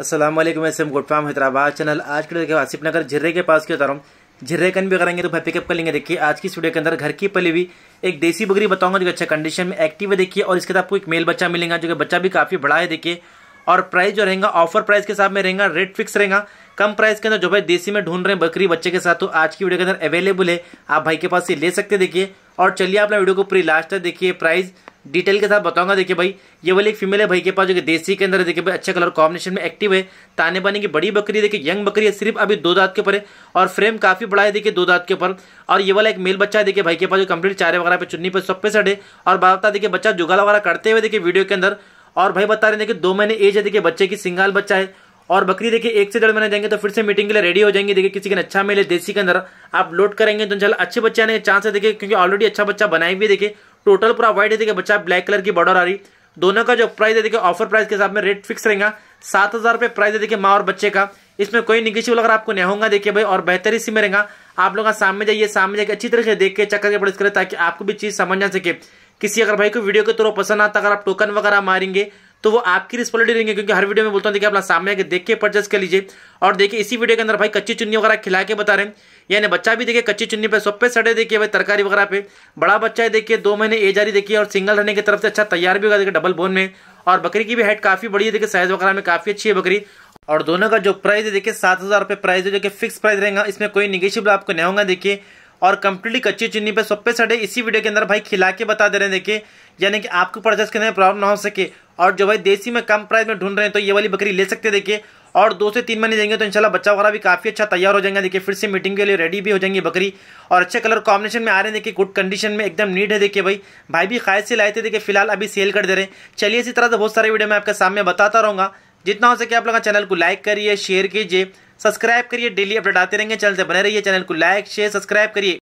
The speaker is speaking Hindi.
Aslam SM good from Hyderabad channel आज के के आसिफ नगर झिर्रे के पास की बता रहा हूँ झिर्रे कन भी करेंगे तो भाई पिकअप कर लेंगे देखिए आज की स्टूडियो के अंदर घर की पली हुई एक देसी बकरी बताऊंगा जो अच्छा कंडीशन में एक्टिव है देखिए और इसके साथ आपको एक मेल बच्चा मिलेगा जो कि बच्चा भी काफ़ी बड़ा है देखिए और प्राइस जो रहेगा ऑफर प्राइस के साथ में रहेगा रेट फिक्स रहेगा कम प्राइस के अंदर जो भाई देसी में ढूंढ रहे हैं बकरी बच्चे के साथ तो आज की वीडियो के अंदर अवेलेबल है आप भाई के पास से ले सकते देखिए और चलिए आप वीडियो को पूरी लास्ट तक देखिए प्राइस डिटेल के साथ बताऊंगा देखिए भाई ये वाली एक फीमेल है भाई के पास जो कि देसी के अंदर है देखिए भाई अच्छा कलर कॉम्बिनेशन में एक्टिव है ताने बाने की बड़ी बकरी देखिए यंग बकरी है सिर्फ अभी दो दांत के ऊपर है और फ्रेम काफी बड़ा है देखिए दो दांत के ऊपर और ये वाला एक मेल बच्चा है देखिए भाई के पास जो कंप्लीट चारे वगैरह पे चुन्नी पे सब पे सड़े और बात देखिए बच्चा जुगाला वगैरह करते हुए देखिए वीडियो के अंदर और भाई बता रहे देखिए दो महीने एज है देखिए बच्चे की सिंगाल बच्चा है और बकरी देखिए एक से डेढ़ महीने जाएंगे तो फिर से मीटिंग के लिए रेडी हो जाएंगे देखिए किसी के अच्छा मेल है देसी के अंदर आप लोड करेंगे तो चल अच्छे बच्चे आने के चांस है देखिए क्योंकि ऑलरेडी अच्छा बच्चा बनाए भी देखिए टोटल पूरा व्हाइट है देखिए बच्चा ब्लैक कलर की बॉर्डर आ रही दोनों का जो प्राइस है देखिए ऑफर प्राइस के हिसाब में रेट फिक्स रहेगा सात हज़ार रुपये प्राइस है देखिए माँ और बच्चे का इसमें कोई निगेटिव अगर आपको नहीं होगा देखिए भाई और बेहतर इसी में रहेगा आप लोग सामने जाइए सामने जाकर अच्छी तरह से देख के चक्कर के पढ़ करें ताकि आपको भी चीज़ समझ आ सके किसी अगर भाई को वीडियो के थ्रो पसंद आता अगर आप टोकन वगैरह मारेंगे तो वो आपकी रिस्पॉन्सिबिलिटी रहेंगे क्योंकि हर वीडियो में बोलता हूँ देखिए अपना सामने आगे देख के परचेस कर लीजिए और देखिए इसी वीडियो के अंदर भाई कच्ची चुन्नी वगैरह खिला के बता रहे हैं यानी बच्चा भी देखिए कच्ची चुन्नी पे सब पे सड़े देखिए भाई तरकारी वगैरह पे बड़ा बच्चा है देखिए दो महीने एज आ रही देखिए और सिंगल रहने की तरफ से अच्छा तैयार भी होगा देखिए डबल बोन में और बकरी की भी हाइट काफ़ी बड़ी है देखिए साइज वगैरह में काफ़ी अच्छी है बकरी और दोनों का जो प्राइस है देखिए सात हज़ार रुपये प्राइस है जो कि फिक्स प्राइस रहेगा इसमें कोई निगेशिव आपको नहीं होगा देखिए और कम्प्लीटली कच्ची चीनी पे सप्पे सड़े इसी वीडियो के अंदर भाई खिला के बता दे रहे हैं देखिए यानी कि आपको परचेस करने में प्रॉब्लम ना हो सके और जो भाई देसी में कम प्राइस में ढूंढ रहे हैं तो ये वाली बकरी ले सकते हैं देखिए और दो से तीन महीने जाएंगे तो इंशाल्लाह बच्चा वगैरह भी काफ़ी अच्छा तैयार हो जाएंगे देखिए फिर से मीटिंग के लिए रेडी भी हो जाएंगे बकरी और अच्छे कलर कॉम्बिनेशन में आ रहे हैं देखिए गुड कंडीशन में एकदम नीट है देखिए भाई भाई भी खाद से लाए थे देखिए फिलहाल अभी सेल कर दे रहे हैं चलिए इसी तरह से बहुत सारे वीडियो मैं आपके सामने बताता रहूँगा जितना हो सके आप लोग चैनल को लाइक करिए शेयर कीजिए सब्सक्राइब करिए डेली अपडेट आते रहेंगे चैनल से बने रहिए चैनल को लाइक शेयर सब्सक्राइब करिए